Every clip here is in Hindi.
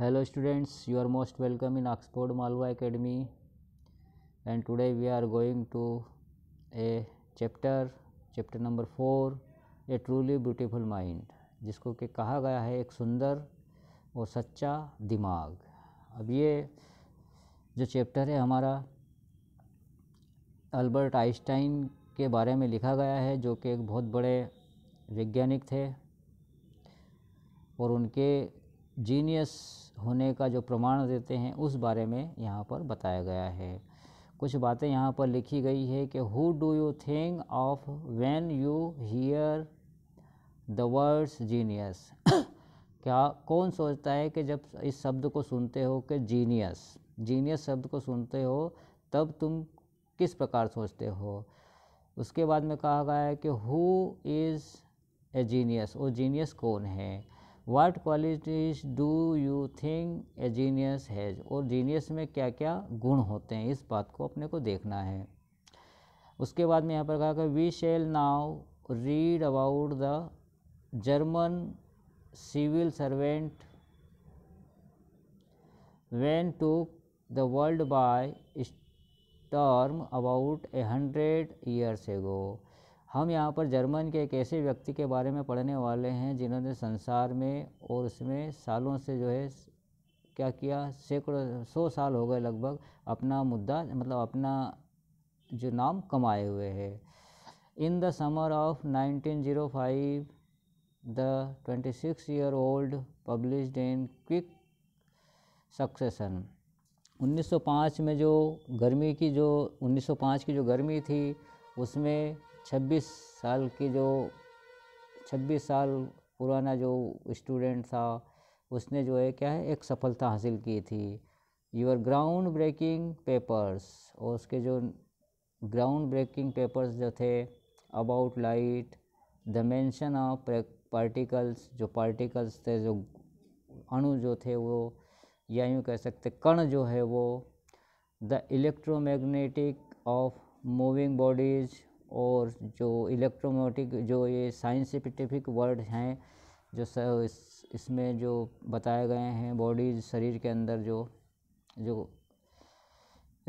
hello students you are most welcome in Oxford Malwa academy and today we are going to a chapter chapter number four a truly beautiful mind जिसको कि कहा गया है एक सुंदर और सच्चा दिमाग अब ये जो चैप्टर है हमारा अल्बर्ट आइंस्टाइन के बारे में लिखा गया है जो कि एक बहुत बड़े वैज्ञानिक थे और उनके जीनियस होने का जो प्रमाण देते हैं उस बारे में यहाँ पर बताया गया है कुछ बातें यहाँ पर लिखी गई है कि who do you think of when you hear the words genius क्या कौन सोचता है कि जब इस शब्द को सुनते हो कि जीनियस जीनियस शब्द को सुनते हो तब तुम किस प्रकार सोचते हो उसके बाद में कहा गया है कि हु इज़ ए जीनियस और जीनियस कौन है what qualities do you think a genius has और जीनियस में क्या क्या गुण होते हैं इस बात को अपने को देखना है उसके बाद में यहाँ पर कहा कि we shall now read about the German civil servant won to the world by storm about a hundred years ago हम यहाँ पर जर्मन के एक ऐसे व्यक्ति के बारे में पढ़ने वाले हैं जिन्होंने संसार में और उसमें सालों से जो है क्या किया सैकड़ों सौ साल हो गए लगभग अपना मुद्दा मतलब अपना जो नाम कमाए हुए है in the summer of 1905 the six year old published in quick succession 1905 में जो गर्मी की जो 1905 की जो गर्मी थी उसमें छब्बीस साल की जो छब्बीस साल पुराना जो स्टूडेंट था उसने जो है क्या है एक सफलता हासिल की थी योर ग्राउंड ब्रेकिंग पेपर्स और उसके जो ग्राउंड ब्रेकिंग पेपर्स जो थे about light the mention of particles जो पार्टिकल्स थे जो अणु जो थे वो या यूँ कह सकते कण जो है वो the electromagnetic of moving bodies और जो इलेक्ट्रोमोटिक जो ये साइंसिफिक वर्ड हैं जो इस इसमें जो बताए गए हैं बॉडी शरीर के अंदर जो जो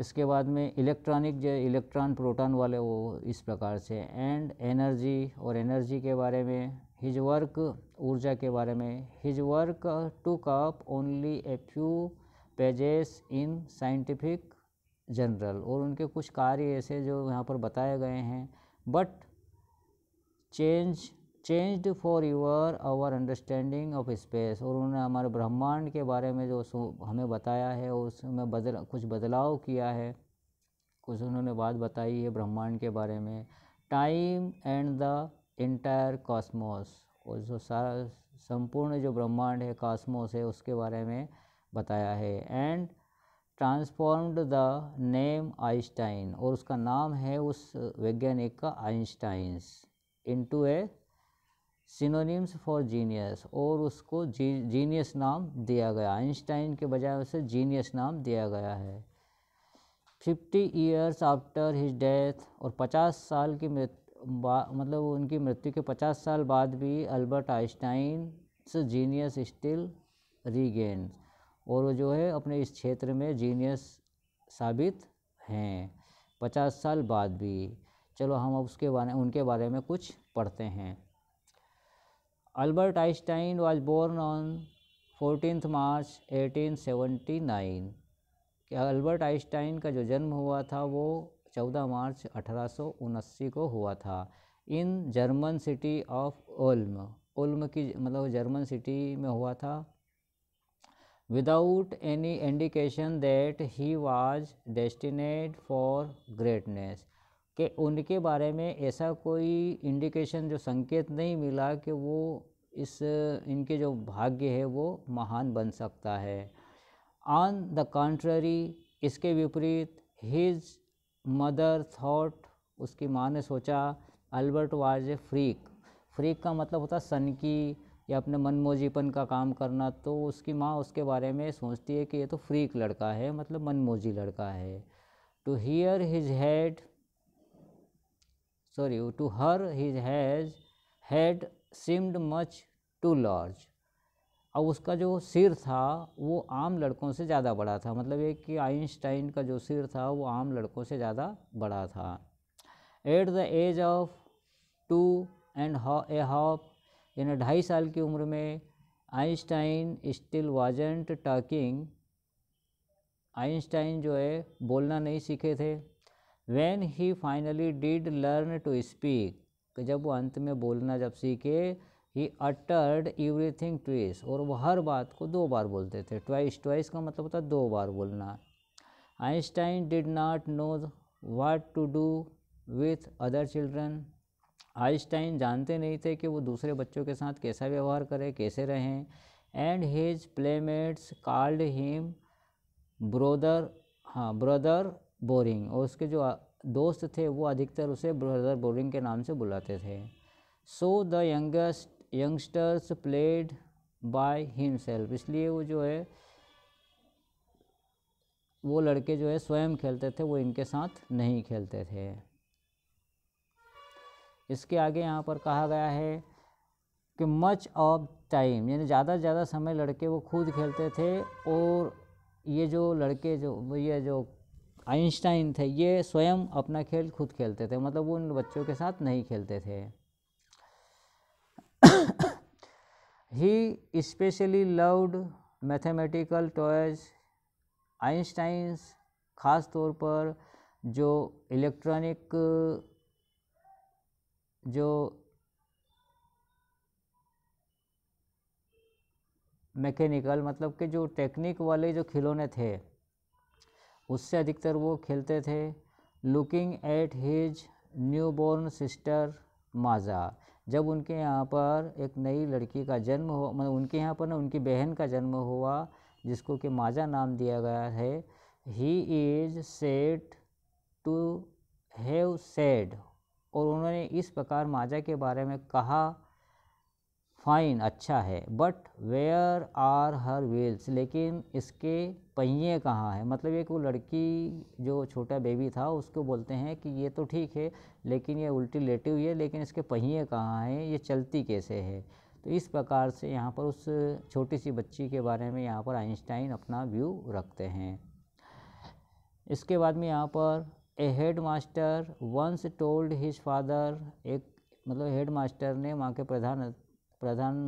इसके बाद में इलेक्ट्रॉनिक जो इलेक्ट्रॉन प्रोटॉन वाले वो इस प्रकार से एंड एनर्जी और एनर्जी के बारे में हिज वर्क ऊर्जा के बारे में his work took up only a few pages in scientific journal और उनके कुछ कार्य ऐसे जो यहाँ पर बताए गए हैं but change changed for your our understanding of space और उन्होंने हमारे ब्रह्मांड के बारे में जो हमें बताया है उसमें बदल कुछ बदलाव किया है कुछ उन्होंने बात बताई है ब्रह्मांड के बारे में time and the entire cosmos और जो सारा संपूर्ण जो ब्रह्मांड है कॉस्मोस है उसके बारे में बताया है and transformed the name Einstein और उसका नाम है उस वैज्ञानिक का Einstein's into a synonyms for genius और उसको जी जीनियस नाम दिया गया आइंस्टाइन के बजाय उसे जीनियस नाम दिया गया है fifty years after his death और पचास साल की मृत्यु मतलब उनकी मृत्यु के पचास साल बाद भी Albert Einstein genius still reigned और वो जो है अपने इस क्षेत्र में जीनियस साबित हैं पचास साल बाद भी चलो हम उसके बारे उनके बारे में कुछ पढ़ते हैं Albert Einstein was born on fourteen March 1879 कि अल्बर्ट आइंस्टाइन का जो जन्म हुआ था वो 14 मार्च अठारह को हुआ था in German city of Ulm Ulm की मतलब जर्मन सिटी में हुआ था without any indication that he was destined for greatness कि उनके बारे में ऐसा कोई इंडिकेशन जो संकेत नहीं मिला कि वो इस इनके जो भाग्य है वो महान बन सकता है ऑन द कॉन्ट्ररी इसके विपरीत हिज मदर थॉट उसकी माँ ने सोचा Albert was a freak freak का मतलब होता सनकी या अपने मनमोजीपन का काम करना तो उसकी माँ उसके बारे में सोचती है कि ये तो फ्रीक लड़का है मतलब मनमोजी लड़का है to hear his had sorry to her his has had seemed much too large अब उसका जो सिर था वो आम लड़कों से ज़्यादा बड़ा था मतलब एक कि आइंस्टाइन का जो सिर था वो आम लड़कों से ज़्यादा बड़ा था at the age of two and a half यानी ढाई साल की उम्र में Einstein still wasn't talking Einstein जो है बोलना नहीं सीखे थे when he finally did learn to speak जब वो अंत में बोलना जब सीखे ही अटर्ड एवरीथिंग ट्विस और वो हर बात को दो बार बोलते थे ट्वाइस ट्वाइस का मतलब होता दो बार बोलना Einstein did not know what to do with other children Einstein जानते नहीं थे कि वो दूसरे बच्चों के साथ कैसा व्यवहार करें कैसे रहें and his playmates called him brother हाँ ब्रदर बोरिंग और उसके जो दोस्त थे वो अधिकतर उसे ब्रदर बोरिंग के नाम से बुलाते थे so the youngest youngsters played by himself इसलिए वो जो है वो लड़के जो है स्वयं खेलते थे वो इनके साथ नहीं खेलते थे इसके आगे यहाँ पर कहा गया है कि मच ऑफ टाइम यानी ज़्यादा से ज़्यादा समय लड़के वो खुद खेलते थे और ये जो लड़के जो ये जो आइंस्टाइन थे ये स्वयं अपना खेल खुद खेलते थे मतलब वो उन बच्चों के साथ नहीं खेलते थे he especially loved mathematical toys Einstein's ख़ास तौर पर जो इलेक्ट्रॉनिक जो मैकेनिकल मतलब कि जो टेक्निक वाले जो खिलौने थे उससे अधिकतर वो खेलते थे looking at his newborn sister Maja जब उनके यहाँ पर एक नई लड़की का जन्म हो मतलब उनके यहाँ पर ना उनकी बहन का जन्म हुआ जिसको कि माजा नाम दिया गया है he is said to have said और उन्होंने इस प्रकार माजा के बारे में कहा फाइन अच्छा है but where are her wheels लेकिन इसके पहिए कहाँ हैं मतलब एक वो लड़की जो छोटा बेबी था उसको बोलते हैं कि ये तो ठीक है लेकिन ये उल्टी लेटी हुई है लेकिन इसके पहिए कहाँ हैं ये चलती कैसे है तो इस प्रकार से यहाँ पर उस छोटी सी बच्ची के बारे में यहाँ पर आइंस्टाइन अपना व्यू रखते हैं इसके बाद में यहाँ पर a head master once told his father एक मतलब हेड मास्टर ने वहाँ के प्रधान प्रधान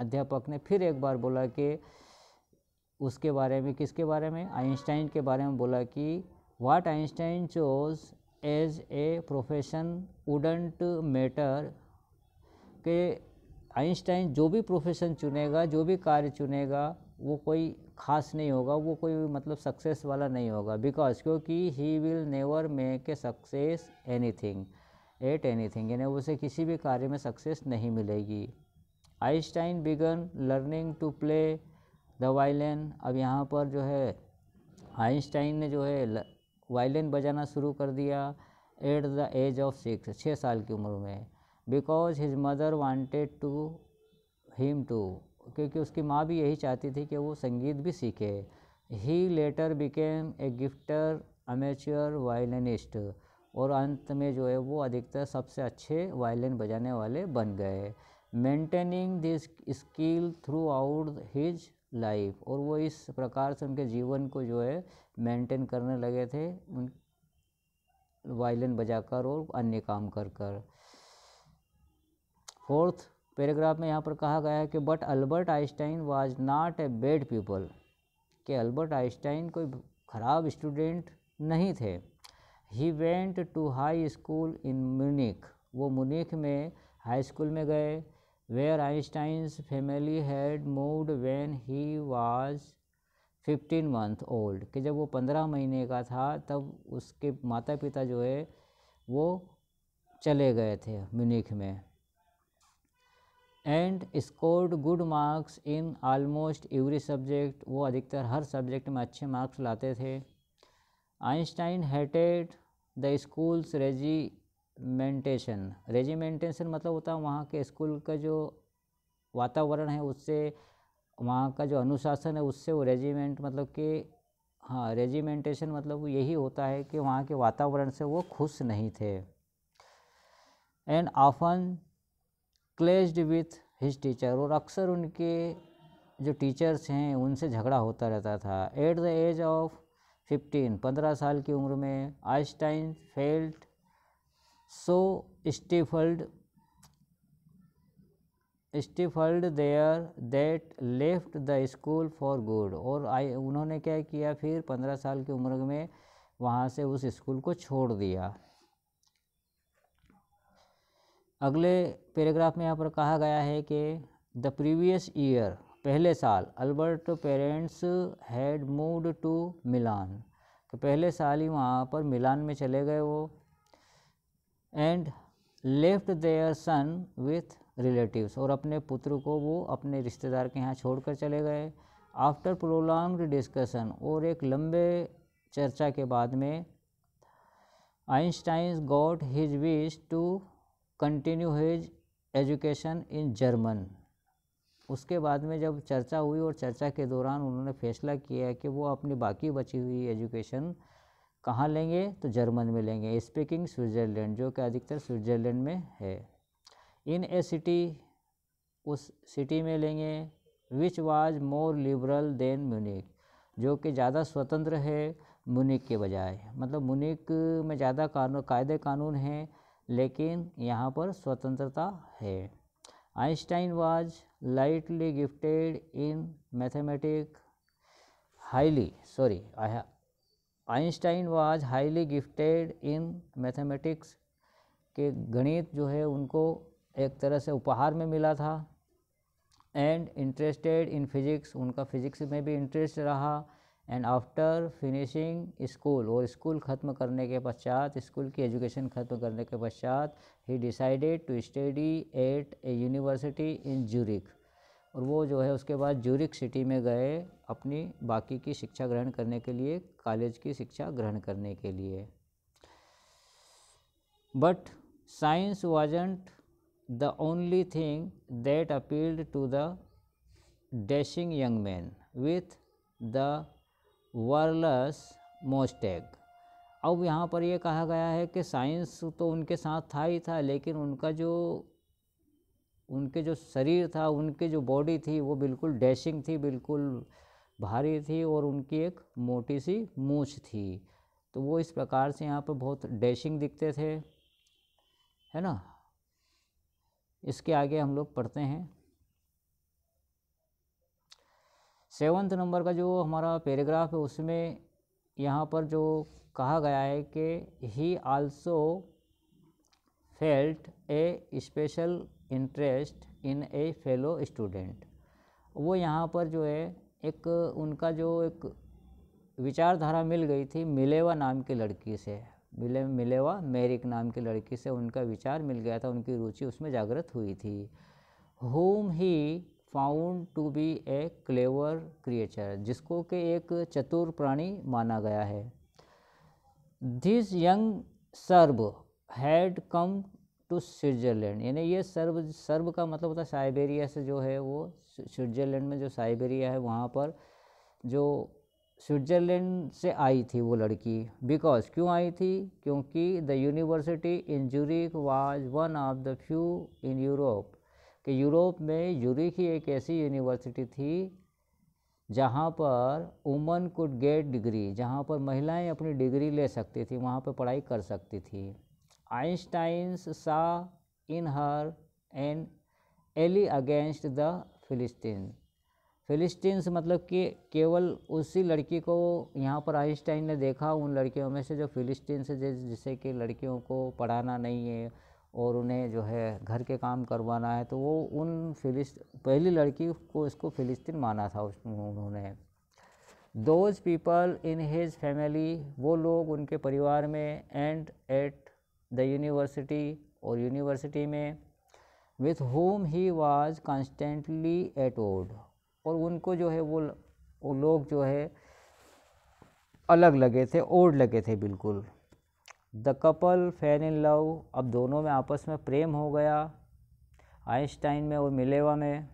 अध्यापक ने फिर एक बार बोला कि उसके बारे में किसके बारे में आइंस्टाइन के बारे में बोला कि what Einstein chose as a profession wouldn't matter के आइंस्टाइन जो भी प्रोफेशन चुनेगा जो भी कार्य चुनेगा वो कोई ख़ास नहीं होगा वो कोई मतलब सक्सेस वाला नहीं होगा बिकॉज क्योंकि he will never make a success anything at anything यानी उसे किसी भी कार्य में सक्सेस नहीं मिलेगी Einstein began learning to play the violin अब यहाँ पर जो है आइंस्टाइन ने जो है वायलिन बजाना शुरू कर दिया at the age of six छः साल की उम्र में because his mother wanted to him to क्योंकि उसकी माँ भी यही चाहती थी कि वो संगीत भी सीखे he later became a gifted amateur violinist और अंत में जो है वो अधिकतर सबसे अच्छे वायलिन बजाने वाले बन गए maintaining this skill throughout his life और वो इस प्रकार से उनके जीवन को जो है मेंटेन करने लगे थे उन वायलिन बजाकर और अन्य काम कर कर फोर्थ पैराग्राफ में यहाँ पर कहा गया है कि but Albert Einstein was not a bad pupil कि अल्बर्ट आइंस्टाइन कोई ख़राब स्टूडेंट नहीं थे he went to high school in Munich वो मुनिक में हाई स्कूल में गए where Einstein's family had moved when he was fifteen month old कि जब वो पंद्रह महीने का था तब उसके माता पिता जो है वो चले गए थे म्यूनिक में and scored good marks in almost every subject वो अधिकतर हर सब्जेक्ट में अच्छे मार्क्स लाते थे Einstein hated the school's regimentation regimentation मतलब होता है वहाँ के स्कूल का जो वातावरण है उससे वहाँ का जो अनुशासन है उससे वो रेजिमेंट मतलब कि हाँ रेजिमेंटेशन मतलब यही होता है कि वहाँ के वातावरण से वो खुश नहीं थे and often clashed with his teacher और अक्सर उनके जो टीचर्स हैं उनसे झगड़ा होता रहता था at the age of fifteen पंद्रह साल की उम्र में Einstein felt so stifled stifled there that left the school for good और आई उन्होंने क्या किया फिर पंद्रह साल की उम्र में वहाँ से उस स्कूल को छोड़ दिया अगले पैराग्राफ में यहाँ पर कहा गया है कि द प्रीवियस ईयर पहले साल Albert parents had move to Milan तो पहले साल ही वहाँ पर मिलान में चले गए वो and left their son with relatives और अपने पुत्र को वो अपने रिश्तेदार के यहाँ छोड़कर चले गए आफ्टर प्रोलॉन्ग डिस्कशन और एक लंबे चर्चा के बाद में Einstein got his wish to continue his education in German उसके बाद में जब चर्चा हुई और चर्चा के दौरान उन्होंने फैसला किया कि वो अपनी बाकी बची हुई एजुकेशन कहाँ लेंगे तो जर्मन में लेंगे स्पीकिंग स्विट्ज़रलैंड जो कि अधिकतर स्विट्ज़रलैंड में है इन ए सिटी उस सिटी में लेंगे which was more liberal than Munich जो कि ज़्यादा स्वतंत्र है म्यूनिक के बजाय मतलब म्यूनिक में ज़्यादा कानून कायदे कानून हैं लेकिन यहाँ पर स्वतंत्रता है Einstein was lightly gifted in mathematic highly sorry Einstein was highly gifted in mathematics के गणित जो है उनको एक तरह से उपहार में मिला था एंड इंटरेस्टेड इन फिज़िक्स उनका फिज़िक्स में भी इंटरेस्ट रहा एंड आफ्टर फिनिशिंग स्कूल और स्कूल ख़त्म करने के पश्चात स्कूल की एजुकेशन ख़त्म करने के पश्चात he decided to study at a university in Zurich और वो जो है उसके बाद जूरिक सिटी में गए अपनी बाकी की शिक्षा ग्रहण करने के लिए कॉलेज की शिक्षा ग्रहण करने के लिए but science wasn't the only thing that appealed to the dashing young man with the walrus moustache अब यहाँ पर ये कहा गया है कि साइंस तो उनके साथ था ही था लेकिन उनका जो उनके जो शरीर था उनके जो बॉडी थी वो बिल्कुल डैशिंग थी बिल्कुल भारी थी और उनकी एक मोटी सी मूछ थी तो वो इस प्रकार से यहाँ पर बहुत डैशिंग दिखते थे है ना इसके आगे हम लोग पढ़ते हैं सेवन्थ नंबर का जो हमारा पैराग्राफ है उसमें यहाँ पर जो कहा गया है कि he also felt a special interest in a fellow student वो यहाँ पर जो है एक उनका जो एक विचारधारा मिल गई थी मिलेवा नाम की लड़की से मिले मिलेवा मेरिक नाम की लड़की से उनका विचार मिल गया था उनकी रुचि उसमें जागृत हुई थी whom he found to be a clever creature जिसको के एक चतुर प्राणी माना गया है this young Serb had come to Switzerland यानी ये सर्ब सर्ब का मतलब होता है साइबेरिया से जो है वो स्विट्ज़रलैंड में जो साइबेरिया है वहाँ पर जो स्विट्ज़रलैंड से आई थी वो लड़की बिकॉज क्यों आई थी क्योंकि the university in Zurich was one of the few in Europe कि यूरोप में यूरिक ही एक ऐसी यूनिवर्सिटी थी जहाँ पर वुमन कुड गेट डिग्री जहाँ पर महिलाएं अपनी डिग्री ले सकती थी वहाँ पर पढ़ाई कर सकती थी Einstein's saw in her an ally against the Philistine Philistines मतलब कि केवल उसी लड़की को यहाँ पर आइंस्टाइन ने देखा उन लड़कियों में से जो फिलिस्तीन से जैसे कि लड़कियों को पढ़ाना नहीं है और उन्हें जो है घर के काम करवाना है तो वो उन फिलिस्त पहली लड़की को इसको फिलिस्तीन माना था उन्होंने those people in his family वो लोग उनके परिवार में एंड एट द यूनिवर्सिटी और यूनिवर्सिटी में with whom he was constantly odd और उनको जो है वो वो लोग जो है अलग लगे थे ओड लगे थे बिल्कुल the couple fan in love अब दोनों में आपस में प्रेम हो गया आइंस्टाइन में और मिलेवा में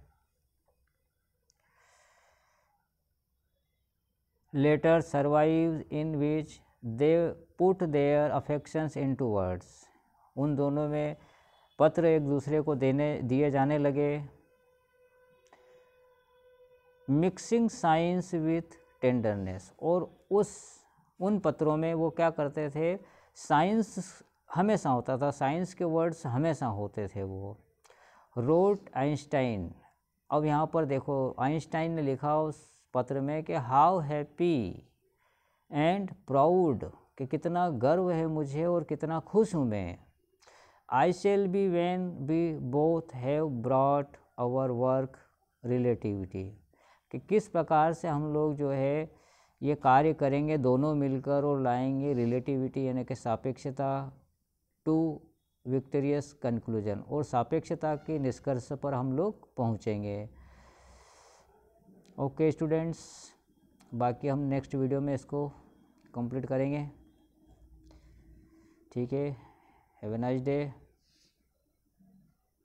letter survive in which they put their affections into words उन दोनों में पत्र एक दूसरे को देने दिए जाने लगे मिक्सिंग साइंस विथ टेंडरनेस और उस उन पत्रों में वो क्या करते थे साइंस हमेशा होता था साइंस के वर्ड्स हमेशा होते थे वो रोट आइंस्टाइन अब यहाँ पर देखो आइंस्टाइन ने लिखा उस पत्र में कि हाउ हैप्पी एंड प्राउड कि कितना गर्व है मुझे और कितना खुश हूँ मैं I shall be when we both have brought our work relativity कि किस प्रकार से हम लोग जो है ये कार्य करेंगे दोनों मिलकर और लाएंगे रिलेटिविटी यानी कि सापेक्षता टू विक्टोरियस कंक्लूजन और सापेक्षता के निष्कर्ष पर हम लोग पहुँचेंगे ओके स्टूडेंट्स बाकी हम नेक्स्ट वीडियो में इसको कंप्लीट करेंगे ठीक है हैव ए नाइस डे